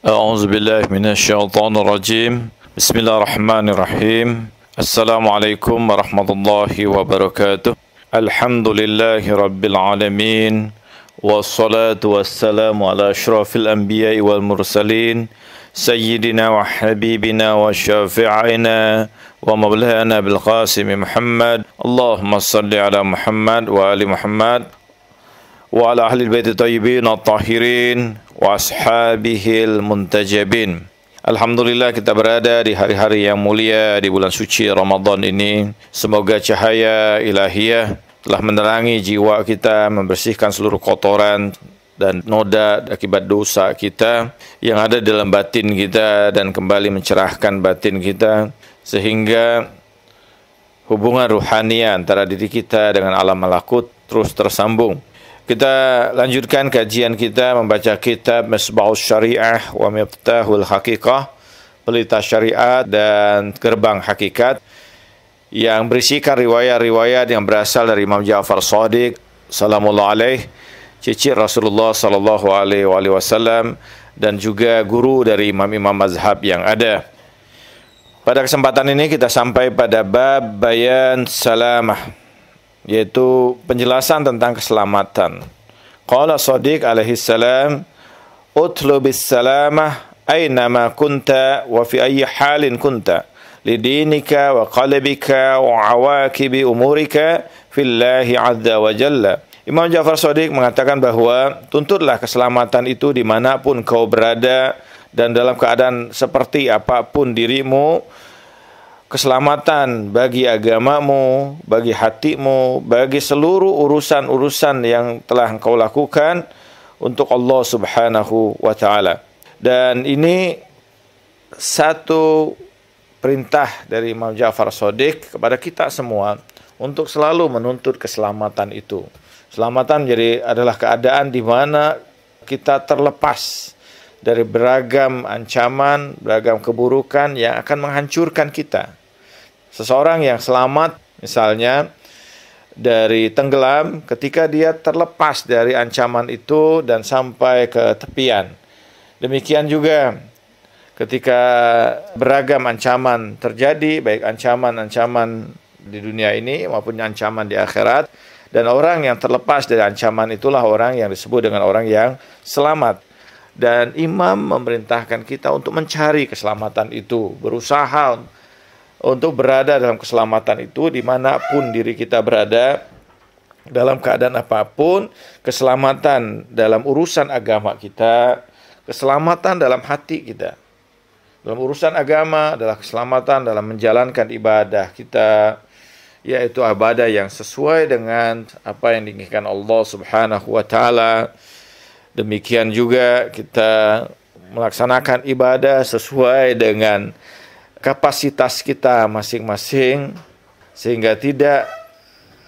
أعوذ بالله من الشيطان الرجيم بسم الله الرحمن الرحيم السلام عليكم ورحمة الله وبركاته الحمد لله رب العالمين والصلاة والسلام على أشرف الأنبياء والمرسلين سيدنا وحبيبنا وشافعنا ومولانا بالقاسم محمد اللهم صل على محمد وآل محمد وعلى أهل البيت الطيبين الطاهرين Washabihil muntajabin. Alhamdulillah kita berada di hari-hari yang mulia di bulan suci Ramadan ini. Semoga cahaya ilahiyah telah menerangi jiwa kita, membersihkan seluruh kotoran dan noda akibat dosa kita yang ada dalam batin kita dan kembali mencerahkan batin kita sehingga hubungan ruhani antara diri kita dengan alam malakut terus tersambung kita lanjutkan kajian kita membaca kitab Misbahus Syariah wa Miftahul Hakikah, Pelita Syariat dan Gerbang Hakikat yang berisikan riwayat-riwayat yang berasal dari Imam Ja'far Shadiq salamullah alaih, cicit Rasulullah sallallahu alaihi wasallam dan juga guru dari imam-imam mazhab yang ada. Pada kesempatan ini kita sampai pada bab bayan salamah yaitu penjelasan tentang keselamatan. Qala Shadiq alaihi salam, "Utlubis salamah aynama kunta wa fi ayyi halin kunta lidinika wa qalbika wa awakibi umurika fillahi azza wa jalla." Imam Ja'far Shadiq mengatakan bahwa tuntutlah keselamatan itu dimanapun kau berada dan dalam keadaan seperti apapun dirimu keselamatan bagi agamamu, bagi hatimu, bagi seluruh urusan-urusan yang telah engkau lakukan untuk Allah Subhanahu wa taala. Dan ini satu perintah dari Imam Ja'far Sodik kepada kita semua untuk selalu menuntut keselamatan itu. Selamatan menjadi adalah keadaan di mana kita terlepas dari beragam ancaman, beragam keburukan yang akan menghancurkan kita Seseorang yang selamat misalnya dari tenggelam ketika dia terlepas dari ancaman itu dan sampai ke tepian. Demikian juga ketika beragam ancaman terjadi baik ancaman-ancaman di dunia ini maupun ancaman di akhirat dan orang yang terlepas dari ancaman itulah orang yang disebut dengan orang yang selamat dan imam memerintahkan kita untuk mencari keselamatan itu berusaha untuk berada dalam keselamatan itu dimanapun diri kita berada dalam keadaan apapun keselamatan dalam urusan agama kita keselamatan dalam hati kita dalam urusan agama adalah keselamatan dalam menjalankan ibadah kita yaitu ibadah yang sesuai dengan apa yang diinginkan Allah Subhanahu wa taala. Demikian juga kita melaksanakan ibadah sesuai dengan kapasitas kita masing-masing sehingga tidak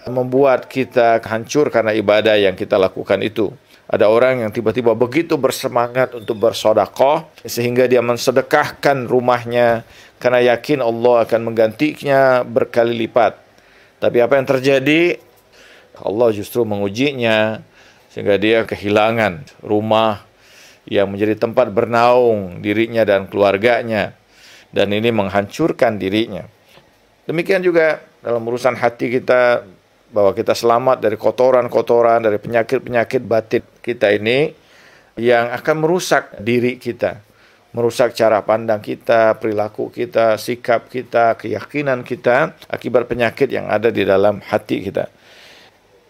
membuat kita hancur karena ibadah yang kita lakukan itu. Ada orang yang tiba-tiba begitu bersemangat untuk bersodakoh sehingga dia mensedekahkan rumahnya karena yakin Allah akan menggantinya berkali lipat. Tapi apa yang terjadi? Allah justru mengujinya sehingga dia kehilangan rumah yang menjadi tempat bernaung dirinya dan keluarganya dan ini menghancurkan dirinya. Demikian juga dalam urusan hati kita bahwa kita selamat dari kotoran-kotoran, dari penyakit-penyakit batin kita ini yang akan merusak diri kita, merusak cara pandang kita, perilaku kita, sikap kita, keyakinan kita akibat penyakit yang ada di dalam hati kita.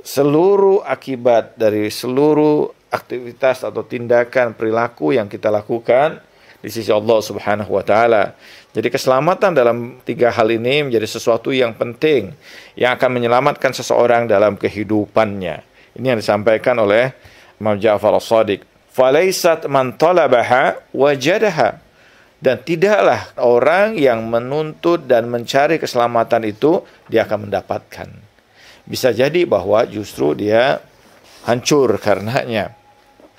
Seluruh akibat dari seluruh aktivitas atau tindakan perilaku yang kita lakukan di sisi Allah Subhanahu wa taala jadi keselamatan dalam tiga hal ini menjadi sesuatu yang penting yang akan menyelamatkan seseorang dalam kehidupannya. Ini yang disampaikan oleh Imam Ja'far As-Sadiq. Falaisat man talabaha wajadaha. Dan tidaklah orang yang menuntut dan mencari keselamatan itu dia akan mendapatkan. Bisa jadi bahwa justru dia hancur karenanya.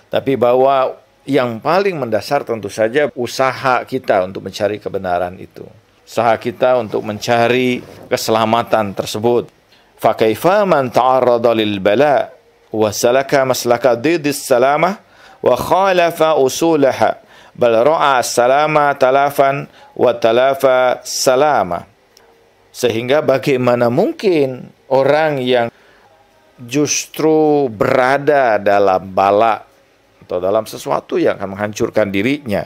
Tapi bahwa yang paling mendasar tentu saja usaha kita untuk mencari kebenaran itu. Usaha kita untuk mencari keselamatan tersebut. Fakaifa man ta'arrada lil bala wa salaka maslaka didis salamah wa khalafa usulaha bal ra'a salama talafan wa talafa salama. Sehingga bagaimana mungkin orang yang justru berada dalam balak atau dalam sesuatu yang akan menghancurkan dirinya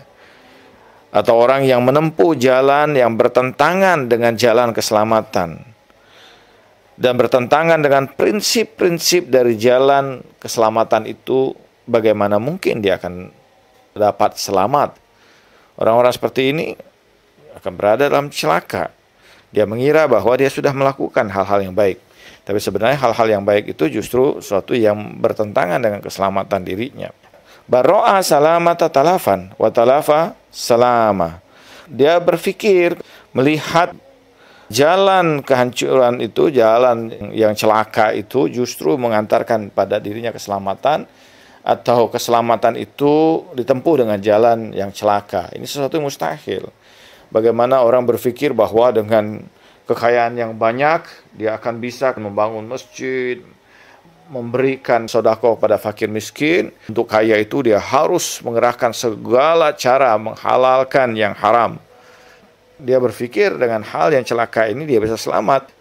atau orang yang menempuh jalan yang bertentangan dengan jalan keselamatan dan bertentangan dengan prinsip-prinsip dari jalan keselamatan itu bagaimana mungkin dia akan dapat selamat orang-orang seperti ini akan berada dalam celaka dia mengira bahwa dia sudah melakukan hal-hal yang baik tapi sebenarnya hal-hal yang baik itu justru suatu yang bertentangan dengan keselamatan dirinya Baro'a salama tatalafan, wa talafa salama. Dia berpikir melihat jalan kehancuran itu, jalan yang celaka itu justru mengantarkan pada dirinya keselamatan atau keselamatan itu ditempuh dengan jalan yang celaka. Ini sesuatu yang mustahil. Bagaimana orang berpikir bahwa dengan kekayaan yang banyak dia akan bisa membangun masjid, memberikan sodako pada fakir miskin, untuk kaya itu dia harus mengerahkan segala cara menghalalkan yang haram. Dia berpikir dengan hal yang celaka ini dia bisa selamat.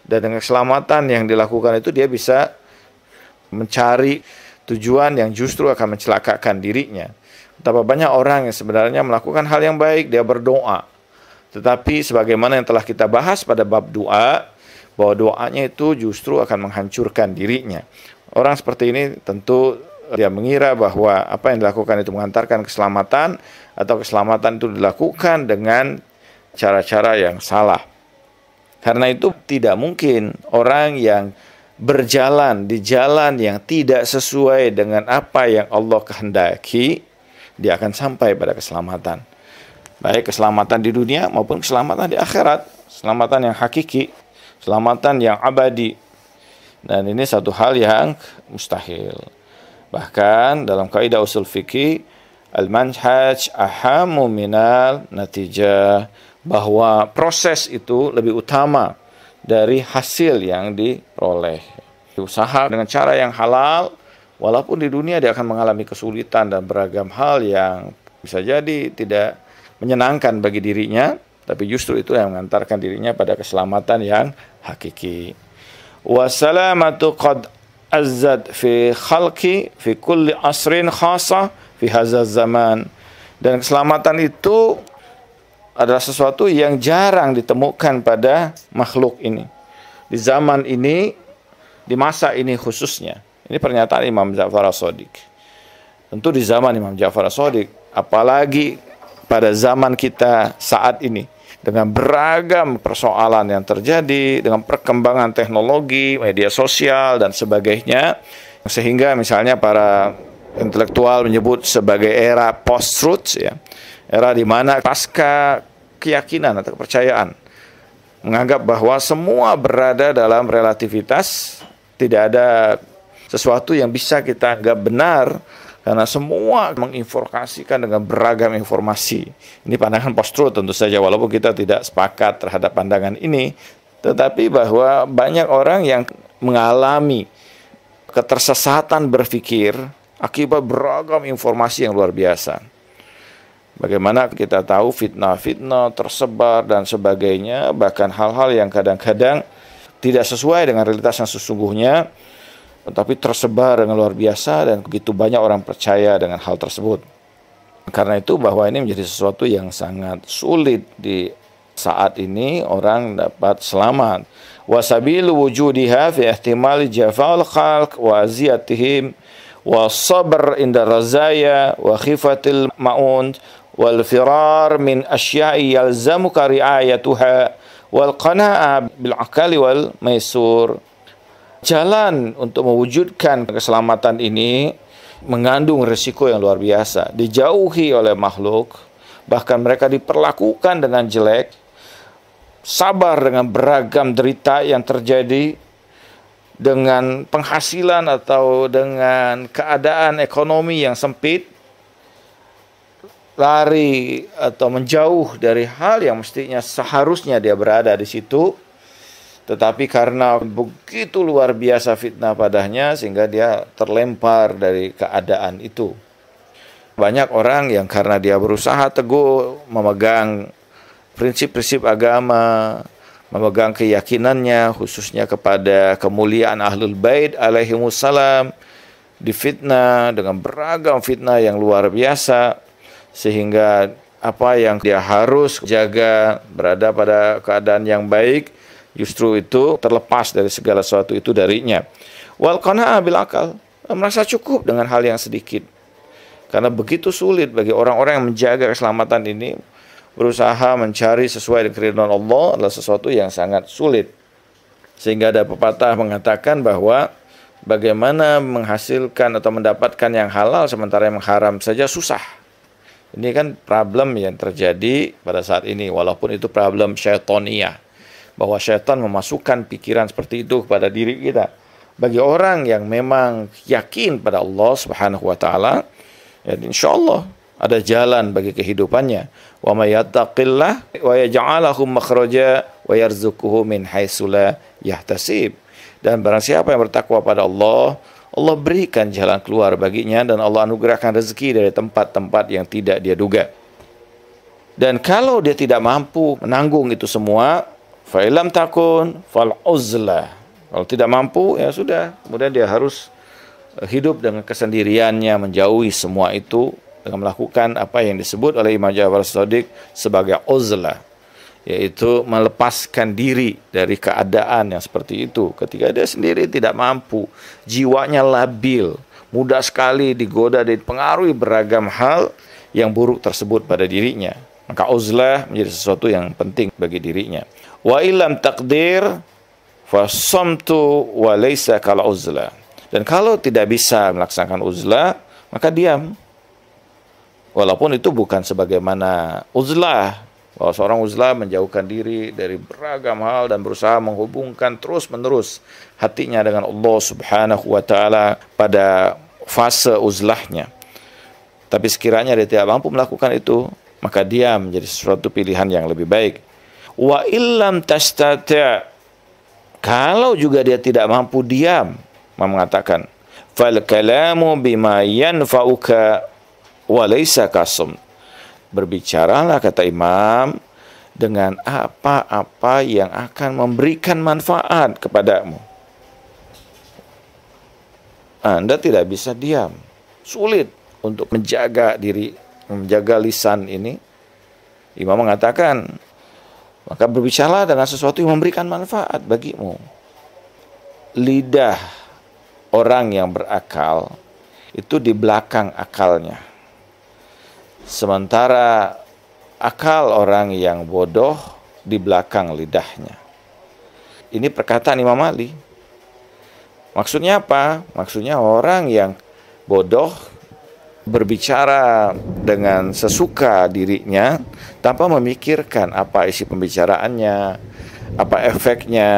Dan dengan keselamatan yang dilakukan itu dia bisa mencari tujuan yang justru akan mencelakakan dirinya. Betapa banyak orang yang sebenarnya melakukan hal yang baik, dia berdoa. Tetapi sebagaimana yang telah kita bahas pada bab doa, bahwa doanya itu justru akan menghancurkan dirinya. Orang seperti ini tentu dia mengira bahwa apa yang dilakukan itu mengantarkan keselamatan atau keselamatan itu dilakukan dengan cara-cara yang salah. Karena itu tidak mungkin orang yang berjalan di jalan yang tidak sesuai dengan apa yang Allah kehendaki, dia akan sampai pada keselamatan. Baik keselamatan di dunia maupun keselamatan di akhirat, keselamatan yang hakiki keselamatan yang abadi. Dan ini satu hal yang mustahil. Bahkan dalam kaidah usul fikih al-manhaj ahamu minal natijah bahwa proses itu lebih utama dari hasil yang diperoleh. Usaha dengan cara yang halal walaupun di dunia dia akan mengalami kesulitan dan beragam hal yang bisa jadi tidak menyenangkan bagi dirinya tapi justru itu yang mengantarkan dirinya pada keselamatan yang hakiki Wassalamatu qad azzad fi khalqi fi kulli asrin khasa, fi hazaz zaman dan keselamatan itu adalah sesuatu yang jarang ditemukan pada makhluk ini di zaman ini di masa ini khususnya ini pernyataan Imam Ja'far As-Sadiq tentu di zaman Imam Ja'far As-Sadiq apalagi pada zaman kita saat ini dengan beragam persoalan yang terjadi, dengan perkembangan teknologi, media sosial, dan sebagainya. Sehingga misalnya para intelektual menyebut sebagai era post-truth, ya. era di mana pasca keyakinan atau kepercayaan menganggap bahwa semua berada dalam relativitas, tidak ada sesuatu yang bisa kita anggap benar karena semua menginformasikan dengan beragam informasi. Ini pandangan postur, tentu saja, walaupun kita tidak sepakat terhadap pandangan ini, tetapi bahwa banyak orang yang mengalami ketersesatan berpikir akibat beragam informasi yang luar biasa. Bagaimana kita tahu fitnah-fitnah tersebar dan sebagainya, bahkan hal-hal yang kadang-kadang tidak sesuai dengan realitas yang sesungguhnya, tetapi tersebar dengan luar biasa dan begitu banyak orang percaya dengan hal tersebut. Karena itu bahwa ini menjadi sesuatu yang sangat sulit di saat ini orang dapat selamat. Wasabil wujudiha fi ihtimal jafal khalq wa ziyatihim wa sabr inda razaya wa khifatil ma'un wal firar min asya'i yalzamuka ri'ayatuha wal qana'a bil akali wal maisur. Jalan untuk mewujudkan keselamatan ini mengandung resiko yang luar biasa. Dijauhi oleh makhluk, bahkan mereka diperlakukan dengan jelek, sabar dengan beragam derita yang terjadi, dengan penghasilan atau dengan keadaan ekonomi yang sempit, lari atau menjauh dari hal yang mestinya seharusnya dia berada di situ, tetapi karena begitu luar biasa fitnah padanya sehingga dia terlempar dari keadaan itu. Banyak orang yang karena dia berusaha teguh memegang prinsip-prinsip agama, memegang keyakinannya khususnya kepada kemuliaan Ahlul Bait alaihi difitnah dengan beragam fitnah yang luar biasa sehingga apa yang dia harus jaga berada pada keadaan yang baik Justru itu terlepas dari segala sesuatu itu darinya. Wal qana'a bil akal, merasa cukup dengan hal yang sedikit. Karena begitu sulit bagi orang-orang yang menjaga keselamatan ini berusaha mencari sesuai dengan keridhaan Allah adalah sesuatu yang sangat sulit. Sehingga ada pepatah mengatakan bahwa bagaimana menghasilkan atau mendapatkan yang halal sementara yang haram saja susah. Ini kan problem yang terjadi pada saat ini walaupun itu problem syaitoniah bahwa setan memasukkan pikiran seperti itu kepada diri kita. Bagi orang yang memang yakin pada Allah Subhanahu wa taala, ya Allah ada jalan bagi kehidupannya. Wa may yattaqillah wa yaj'alahu makhraja wa yarzuquhu min haitsu la yahtasib. Dan barang siapa yang bertakwa pada Allah, Allah berikan jalan keluar baginya dan Allah anugerahkan rezeki dari tempat-tempat yang tidak dia duga. Dan kalau dia tidak mampu menanggung itu semua, Fa'ilam takun fal uzla. Kalau tidak mampu ya sudah, kemudian dia harus eh, hidup dengan kesendiriannya, menjauhi semua itu dengan melakukan apa yang disebut oleh Imam Ja'far Sadiq sebagai uzla yaitu melepaskan diri dari keadaan yang seperti itu ketika dia sendiri tidak mampu jiwanya labil mudah sekali digoda dan dipengaruhi beragam hal yang buruk tersebut pada dirinya maka uzlah menjadi sesuatu yang penting bagi dirinya Wa ilam takdir fasamtu wa laysa kal uzla. Dan kalau tidak bisa melaksanakan uzla, maka diam. Walaupun itu bukan sebagaimana uzlah, bahwa seorang uzlah menjauhkan diri dari beragam hal dan berusaha menghubungkan terus-menerus hatinya dengan Allah Subhanahu wa taala pada fase uzlahnya. Tapi sekiranya dia tidak mampu melakukan itu, maka diam menjadi sesuatu pilihan yang lebih baik. Wa illam tastata. Kalau juga dia tidak mampu diam, mengatakan fal kalamu bima yanfa'uka wa laysa kasum. Berbicaralah kata Imam dengan apa-apa yang akan memberikan manfaat kepadamu. Anda tidak bisa diam. Sulit untuk menjaga diri, menjaga lisan ini. Imam mengatakan, maka berbicara dengan sesuatu yang memberikan manfaat bagimu. Lidah orang yang berakal itu di belakang akalnya. Sementara akal orang yang bodoh di belakang lidahnya. Ini perkataan Imam Ali. Maksudnya apa? Maksudnya orang yang bodoh berbicara dengan sesuka dirinya tanpa memikirkan apa isi pembicaraannya, apa efeknya,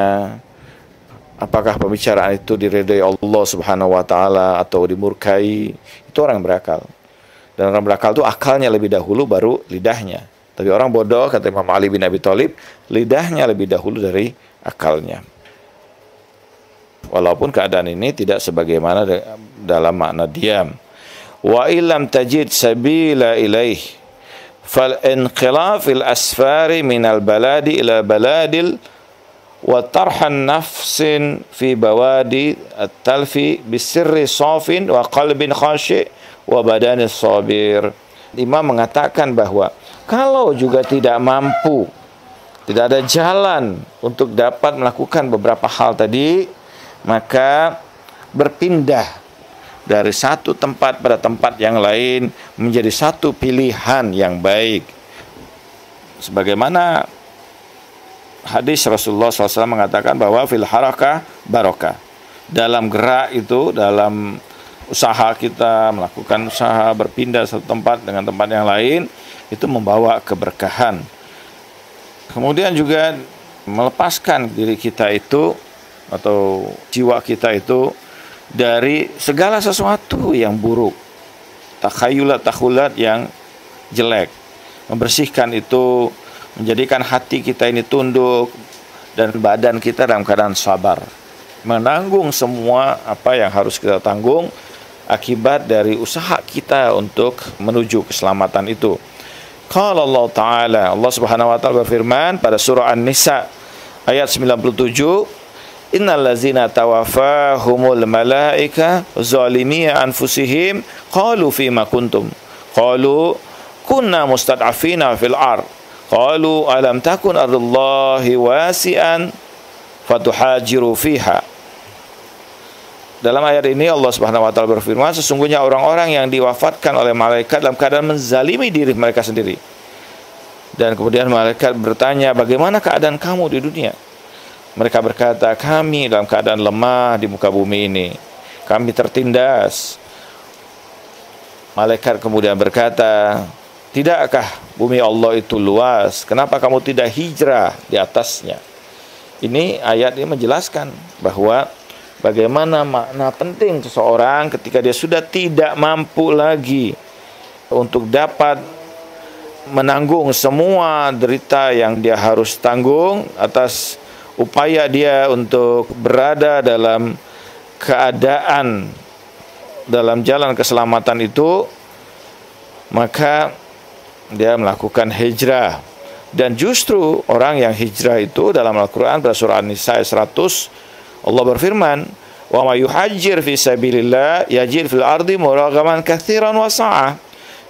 apakah pembicaraan itu diridai Allah Subhanahu wa taala atau dimurkai, itu orang berakal. Dan orang berakal itu akalnya lebih dahulu baru lidahnya. Tapi orang bodoh kata Imam Ali bin Abi Thalib, lidahnya lebih dahulu dari akalnya. Walaupun keadaan ini tidak sebagaimana dalam makna diam. Wa ilam tajid sabila ilaih fal في الأسفار asfari minal baladi ila baladil wa tarhan nafsin fi bawadi at-talfi bisirri safin wa qalbin khashi wa sabir. Imam mengatakan bahwa kalau juga tidak mampu, tidak ada jalan untuk dapat melakukan beberapa hal tadi, maka berpindah dari satu tempat pada tempat yang lain menjadi satu pilihan yang baik. Sebagaimana hadis Rasulullah SAW mengatakan bahwa fil harakah barokah. Dalam gerak itu, dalam usaha kita, melakukan usaha, berpindah satu tempat dengan tempat yang lain, itu membawa keberkahan. Kemudian juga melepaskan diri kita itu atau jiwa kita itu dari segala sesuatu yang buruk, takhayulat-takhulat yang jelek. Membersihkan itu menjadikan hati kita ini tunduk dan badan kita dalam keadaan sabar. Menanggung semua apa yang harus kita tanggung akibat dari usaha kita untuk menuju keselamatan itu. Qala Allah Ta'ala, Allah Subhanahu wa taala berfirman pada surah An-Nisa ayat 97 innallazina tawafahumul malaika zalimi anfusihim qalu fima kuntum qalu kunna mustad'afina fil ar qalu alam takun ardullahi wasi'an fatuhajiru fiha dalam ayat ini Allah Subhanahu wa taala berfirman sesungguhnya orang-orang yang diwafatkan oleh malaikat dalam keadaan menzalimi diri mereka sendiri. Dan kemudian malaikat bertanya, "Bagaimana keadaan kamu di dunia?" Mereka berkata, kami dalam keadaan lemah di muka bumi ini. Kami tertindas. Malaikat kemudian berkata, Tidakkah bumi Allah itu luas? Kenapa kamu tidak hijrah di atasnya? Ini ayat ini menjelaskan bahwa bagaimana makna penting seseorang ketika dia sudah tidak mampu lagi untuk dapat menanggung semua derita yang dia harus tanggung atas upaya dia untuk berada dalam keadaan dalam jalan keselamatan itu maka dia melakukan hijrah dan justru orang yang hijrah itu dalam Al-Qur'an pada surah An-Nisa 100 Allah berfirman wa may yuhajjir fi sabilillah yajid fil ardi muragaman katsiran wa sa'a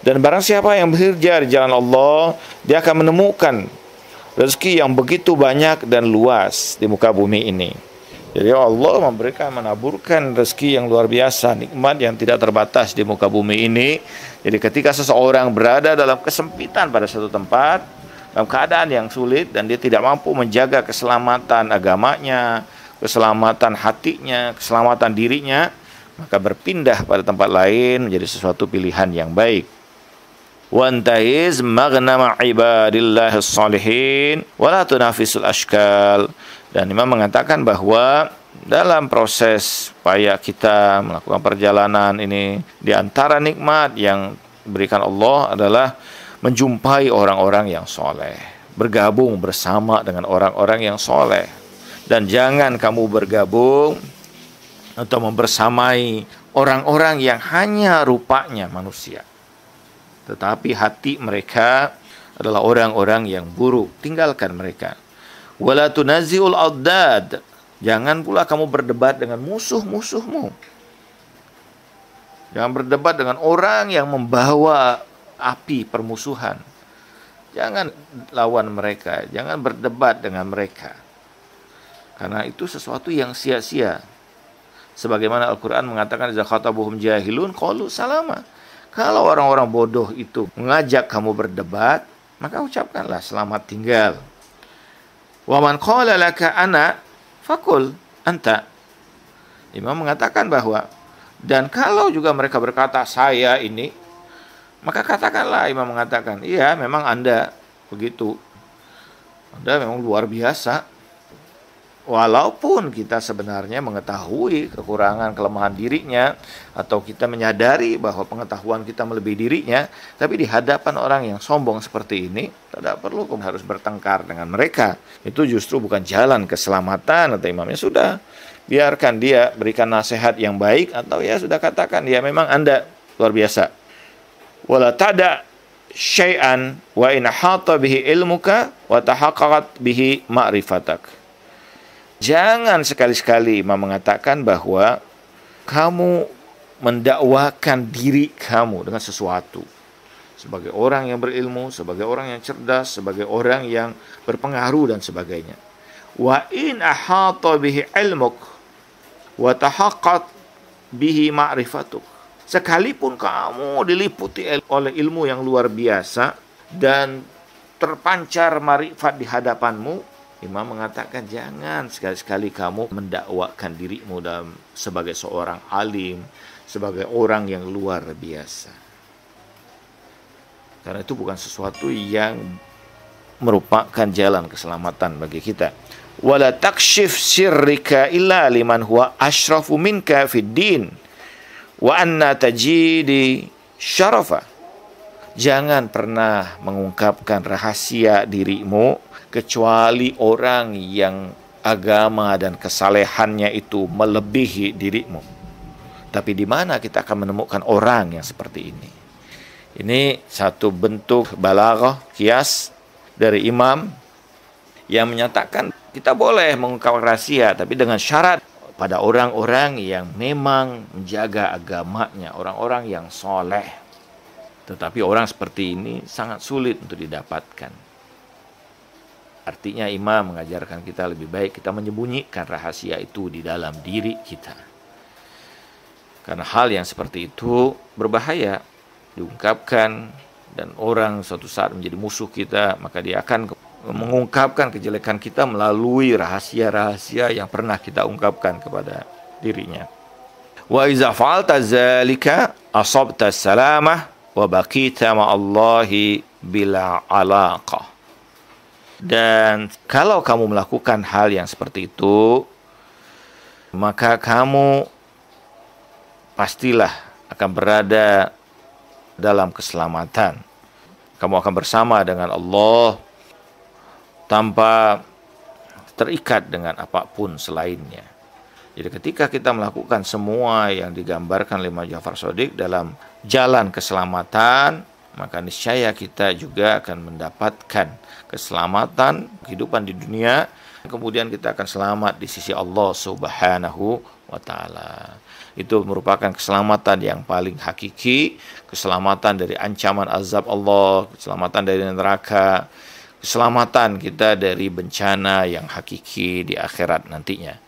dan barang siapa yang berhijrah di jalan Allah dia akan menemukan rezeki yang begitu banyak dan luas di muka bumi ini. Jadi Allah memberikan menaburkan rezeki yang luar biasa, nikmat yang tidak terbatas di muka bumi ini. Jadi ketika seseorang berada dalam kesempitan pada satu tempat, dalam keadaan yang sulit dan dia tidak mampu menjaga keselamatan agamanya, keselamatan hatinya, keselamatan dirinya, maka berpindah pada tempat lain menjadi sesuatu pilihan yang baik. مغنم عباد الله salihin ولا تنافس ashkal dan Imam mengatakan bahwa dalam proses upaya kita melakukan perjalanan ini di antara nikmat yang diberikan Allah adalah menjumpai orang-orang yang soleh bergabung bersama dengan orang-orang yang soleh dan jangan kamu bergabung atau mempersamai orang-orang yang hanya rupanya manusia tetapi hati mereka adalah orang-orang yang buruk tinggalkan mereka wala tunaziul addad jangan pula kamu berdebat dengan musuh-musuhmu jangan berdebat dengan orang yang membawa api permusuhan jangan lawan mereka jangan berdebat dengan mereka karena itu sesuatu yang sia-sia sebagaimana Al-Qur'an mengatakan jahilun qalu salama kalau orang-orang bodoh itu mengajak kamu berdebat, maka ucapkanlah selamat tinggal. Waman kau qala laka ana fakul anta. Imam mengatakan bahwa dan kalau juga mereka berkata saya ini, maka katakanlah Imam mengatakan, iya memang Anda begitu. Anda memang luar biasa. Walaupun kita sebenarnya mengetahui kekurangan kelemahan dirinya atau kita menyadari bahwa pengetahuan kita melebihi dirinya, tapi di hadapan orang yang sombong seperti ini tidak perlu harus bertengkar dengan mereka. Itu justru bukan jalan keselamatan atau imamnya sudah. Biarkan dia berikan nasihat yang baik atau ya sudah katakan dia ya, memang Anda luar biasa. Wala tada syai'an wa in bihi ilmuka wa bihi ma'rifatak Jangan sekali-sekali Imam mengatakan bahwa kamu mendakwakan diri kamu dengan sesuatu. Sebagai orang yang berilmu, sebagai orang yang cerdas, sebagai orang yang berpengaruh dan sebagainya. Wa in ahata bihi ilmuk wa tahaqqat bihi ma'rifatuk. Sekalipun kamu diliputi oleh ilmu yang luar biasa dan terpancar marifat di hadapanmu, Imam mengatakan jangan sekali-sekali kamu mendakwakan dirimu dalam sebagai seorang alim, sebagai orang yang luar biasa. Karena itu bukan sesuatu yang merupakan jalan keselamatan bagi kita. Wala takshif sirrika illa liman huwa asyrafu minka fid din wa anna tajidi syarafah Jangan pernah mengungkapkan rahasia dirimu kecuali orang yang agama dan kesalehannya itu melebihi dirimu. Tapi di mana kita akan menemukan orang yang seperti ini? Ini satu bentuk balaghah kias dari imam yang menyatakan kita boleh mengungkap rahasia tapi dengan syarat pada orang-orang yang memang menjaga agamanya, orang-orang yang soleh. Tetapi orang seperti ini sangat sulit untuk didapatkan. Artinya imam mengajarkan kita lebih baik kita menyembunyikan rahasia itu di dalam diri kita. Karena hal yang seperti itu berbahaya diungkapkan dan orang suatu saat menjadi musuh kita, maka dia akan mengungkapkan kejelekan kita melalui rahasia-rahasia yang pernah kita ungkapkan kepada dirinya. Wa iza zalika asabta salamah wa baqita Allahi bila alaqa. Dan kalau kamu melakukan hal yang seperti itu, maka kamu pastilah akan berada dalam keselamatan. Kamu akan bersama dengan Allah tanpa terikat dengan apapun selainnya. Jadi ketika kita melakukan semua yang digambarkan lima Ja'far Sodik dalam jalan keselamatan, maka niscaya kita juga akan mendapatkan keselamatan kehidupan di dunia, kemudian kita akan selamat di sisi Allah Subhanahu wa taala. Itu merupakan keselamatan yang paling hakiki, keselamatan dari ancaman azab Allah, keselamatan dari neraka, keselamatan kita dari bencana yang hakiki di akhirat nantinya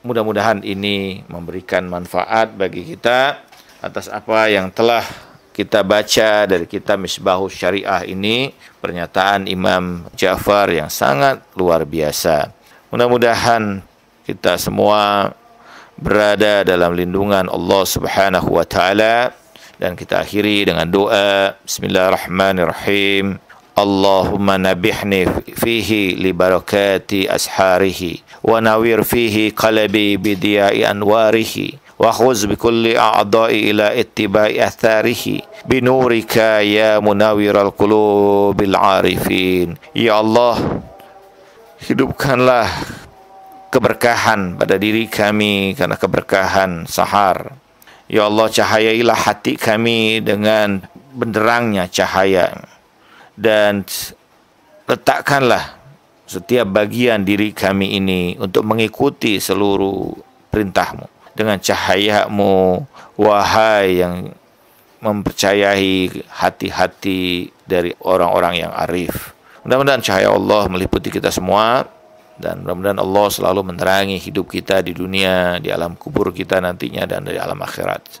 mudah-mudahan ini memberikan manfaat bagi kita atas apa yang telah kita baca dari kita Misbahus Syariah ini pernyataan Imam Ja'far yang sangat luar biasa. Mudah-mudahan kita semua berada dalam lindungan Allah Subhanahu wa taala dan kita akhiri dengan doa Bismillahirrahmanirrahim. اللهم نبحني فيه لبركات أسحاره ونوير فيه قلبي بضياء أنواره وخذ بكل أعضاء إلى اتباع ya بنورك al منور al 'arifin. Ya Allah hidupkanlah keberkahan pada diri kami karena keberkahan sahar Ya Allah cahayailah hati kami dengan benderangnya cahaya dan letakkanlah setiap bagian diri kami ini untuk mengikuti seluruh perintahmu dengan cahayamu wahai yang mempercayai hati-hati dari orang-orang yang arif. Mudah-mudahan cahaya Allah meliputi kita semua dan mudah-mudahan Allah selalu menerangi hidup kita di dunia, di alam kubur kita nantinya dan di alam akhirat